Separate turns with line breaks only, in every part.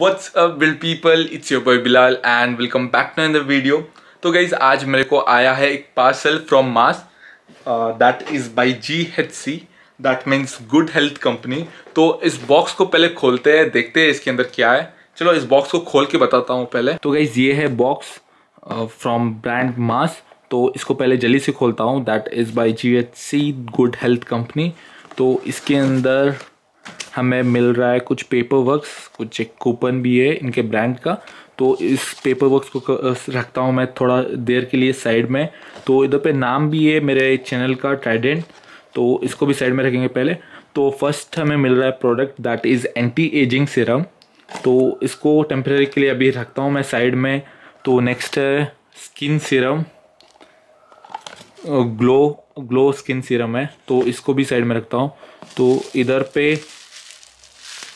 what's up will people it's your boy Bilal and welcome back to in the video तो guys आज मेरे को आया है एक parcel from Mars that is by G H C that means good health company तो इस box को पहले खोलते हैं देखते हैं इसके अंदर क्या है चलो इस बॉक्स को खोल के बताता हूँ पहले तो गाइज ये है बॉक्स फ्रॉम ब्रांड मास तो इसको पहले जल्दी से खोलता हूँ that is by G H C good health company तो इसके अंदर हमें मिल रहा है कुछ पेपर वर्कस कुछ एक कूपन भी है इनके ब्रांड का तो इस पेपर वर्क को रखता हूँ मैं थोड़ा देर के लिए साइड में तो इधर पे नाम भी है मेरे चैनल का ट्राइडेंट तो इसको भी साइड में रखेंगे पहले तो फर्स्ट हमें मिल रहा है product that is anti ageing serum तो इसको टेम्प्रेरी के लिए अभी रखता हूँ मैं साइड में तो नेक्स्ट है skin serum glow glow skin serum है तो इसको भी साइड में रखता हूँ तो इधर पे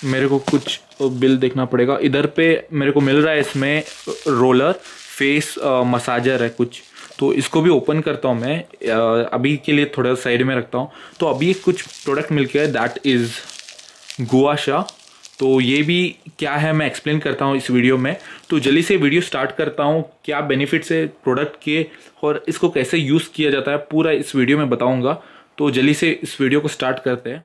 मेरे को कुछ बिल देखना पड़ेगा इधर पे मेरे को मिल रहा है इसमें रोलर फेस मसाजर है कुछ तो इसको भी ओपन करता हूँ मैं आ, अभी के लिए थोड़ा साइड में रखता हूँ तो अभी कुछ प्रोडक्ट मिल गया है दैट इज़ गुआशा तो ये भी क्या है मैं एक्सप्लेन करता हूँ इस वीडियो में तो जल्दी से वीडियो स्टार्ट करता हूँ क्या बेनिफिट्स है प्रोडक्ट के और इसको कैसे यूज़ किया जाता है पूरा इस वीडियो में बताऊँगा तो जल्दी से इस वीडियो को स्टार्ट करते हैं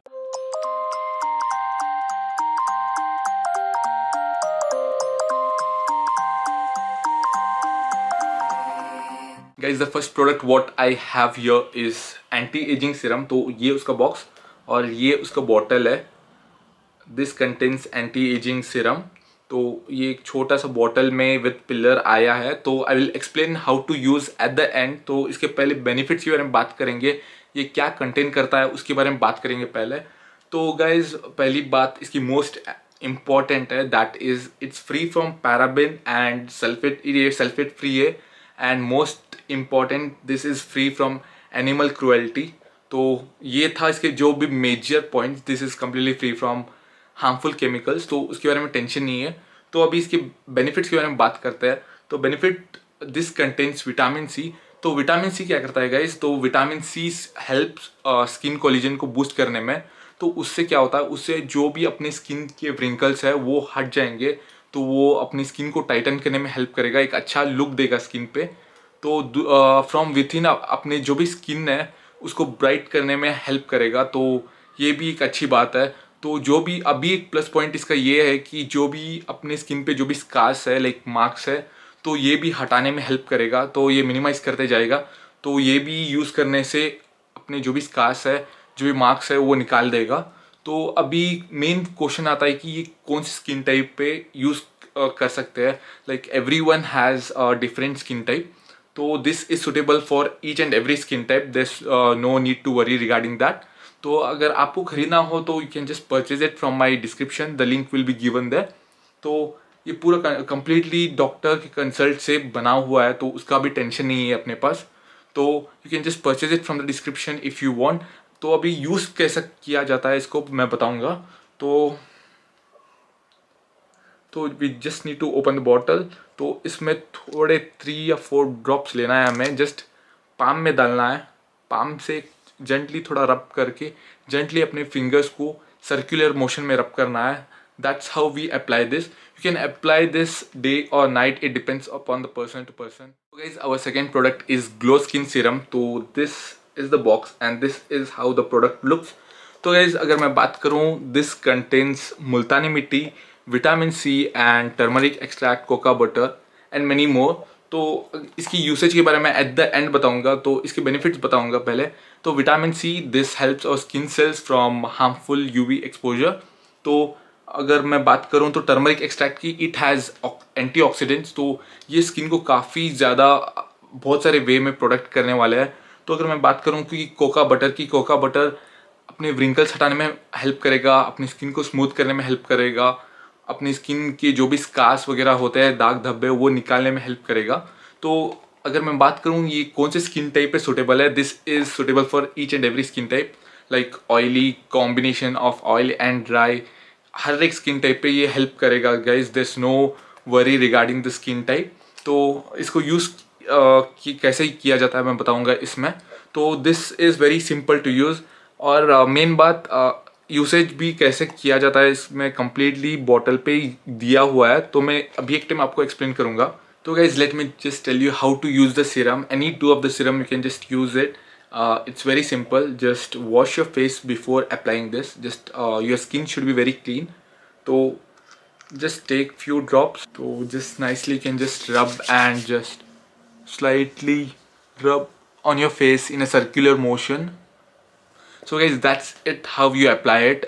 guys the first product what I have your is anti ageing serum तो ये उसका बॉक्स और ये उसका बॉटल है this contains anti ageing serum तो ये एक छोटा सा बॉटल में विथ पिलर आया है तो I will explain how to use at the end तो इसके पहले बेनिफिट्स के बारे में बात करेंगे ये क्या कंटेन करता है उसके बारे में बात करेंगे पहले तो गाइज पहली बात इसकी मोस्ट इम्पॉर्टेंट है that is it's free from parabin and sulphate ये सल्फेट फ्री है and most important this is free from animal cruelty तो ये था इसके जो भी major points this is completely free from harmful chemicals तो उसके बारे में टेंशन नहीं है तो अभी इसके बेनिफिट्स के बारे में बात करते हैं तो benefit this contents vitamin C तो विटामिन सी क्या करता है गाइज तो vitamin C help skin collagen को बूस्ट करने में तो उससे क्या होता है उससे जो भी अपने स्किन के व्रिंकल्स है वो हट जाएंगे तो वो अपनी स्किन को टाइटन करने में हेल्प करेगा एक अच्छा लुक देगा स्किन पे तो फ्रॉम विथ इन अपने जो भी स्किन है उसको ब्राइट करने में हेल्प करेगा तो ये भी एक अच्छी बात है तो जो भी अभी एक प्लस पॉइंट इसका ये है कि जो भी अपने स्किन पे जो भी स्कार्स है लाइक मार्क्स है तो ये भी हटाने में हेल्प करेगा तो ये मिनिमाइज करते जाएगा तो ये भी यूज़ करने से अपने जो भी स्कार्स है जो भी मार्क्स है वो निकाल देगा तो अभी मेन क्वेश्चन आता है कि ये कौन सी स्किन टाइप पे यूज़ कर सकते हैं like every one has different skin type तो this is suitable for each and every skin type this no need to worry regarding that तो अगर आपको खरीदना हो तो you can just purchase it from my description the link will be given there तो ये पूरा कम्प्लीटली डॉक्टर के कंसल्ट से बना हुआ है तो उसका भी टेंशन नहीं है अपने पास तो you can just purchase it from the description if you want तो अभी यूज़ कैसा किया जाता है इसको मैं बताऊँगा तो तो we just need to open the bottle तो इसमें थोड़े थ्री या फोर ड्रॉप्स लेना है हमें जस्ट पाम में डालना है पाम से जेंटली थोड़ा रब करके जेंटली अपने फिंगर्स को सर्कुलर मोशन में रब करना है that's how we apply this you can apply this day और night it depends upon the person to person guys our second product is glow skin serum तो this is the box and this is how the product looks तो guys अगर मैं बात करूँ this contains multani mitti vitamin C and turmeric extract cocoa butter and many more तो इसकी usage के बारे में एट द एंड बताऊंगा तो इसके बेनिफिट्स बताऊंगा पहले तो vitamin C this helps our skin cells from harmful UV exposure तो अगर मैं बात करूं तो टर्मरिक एक्सट्रैक्ट की इट हैज़ एंटीऑक्सीडेंट्स तो ये स्किन को काफ़ी ज़्यादा बहुत सारे वे में प्रोडक्ट करने वाले हैं तो अगर मैं बात करूं कि कोका बटर की कोका बटर अपने व्रिंकल्स हटाने में हेल्प करेगा अपनी स्किन को स्मूथ करने में हेल्प करेगा अपनी स्किन के जो भी स्कार्स वगैरह होते हैं दाग धब्बे वो निकालने में हेल्प करेगा तो अगर मैं बात करूँ ये कौन से स्किन टाइप पे सुटेबल है this is suitable for each and every skin type like oily combination of oil and dry हर एक स्किन टाइप पे ये हेल्प करेगा guys this no worry regarding the skin type तो इसको यूज़ कि कैसे किया जाता है मैं बताऊँगा इसमें तो this is very simple to use और मेन uh, बात uh, यूसेज भी कैसे किया जाता है इसमें कम्प्लीटली बॉटल पे दिया हुआ है तो मैं अभी एक टाइम आपको एक्सप्लेन करूँगा तो guys let me just tell you how to use the serum any two of the serum you can just use it it's very simple just wash your face before applying this just your skin should be very clean तो just take few drops तो just nicely can just rub and just slightly rub on your face in a circular motion so guys that's it how you apply it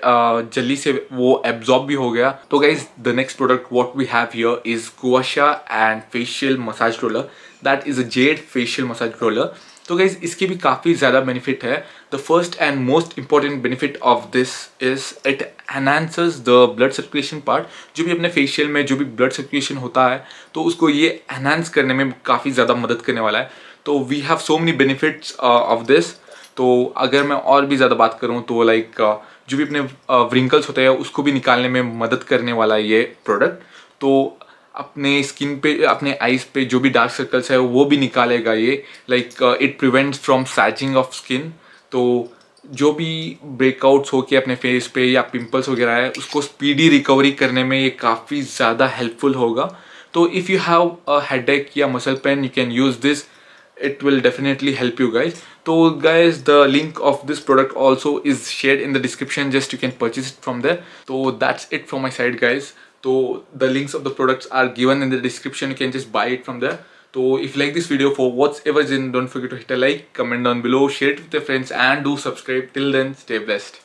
जल्दी से वो absorb भी हो गया तो guys the next product what we have here is gua sha and facial massage roller that is a jade facial massage roller तो guys इसकी भी काफ़ी ज़्यादा बेनिफिट है the first and most important benefit of this is it enhancers the blood circulation part जो भी अपने facial में जो भी ब्लड सर्कुलेशन होता है तो उसको ये एनहेंस करने में काफ़ी ज़्यादा मदद करने वाला है तो we have so many benefits of this तो अगर मैं और भी ज़्यादा बात करूँ तो लाइक uh, जो भी अपने व्रिंकल्स uh, होते हैं उसको भी निकालने में मदद करने वाला ये प्रोडक्ट तो अपने स्किन पे अपने आइज पे जो भी डार्क सर्कल्स है वो भी निकालेगा ये like it prevents from sagging of skin तो जो भी ब्रेकआउट्स हो के अपने फेस पे या पिंपल्स वगैरह है उसको स्पीडी रिकवरी करने में ये काफ़ी ज़्यादा हेल्पफुल होगा तो if you have a headache या muscle pain you can use this it will definitely help you guys so guys the link of this product also is shared in the description just you can purchase it from there so that's it from my side guys so the links of the products are given in the description you can just buy it from there so if you like this video for whatever reason don't forget to hit a like comment down below share it with your friends and do subscribe till then stay blessed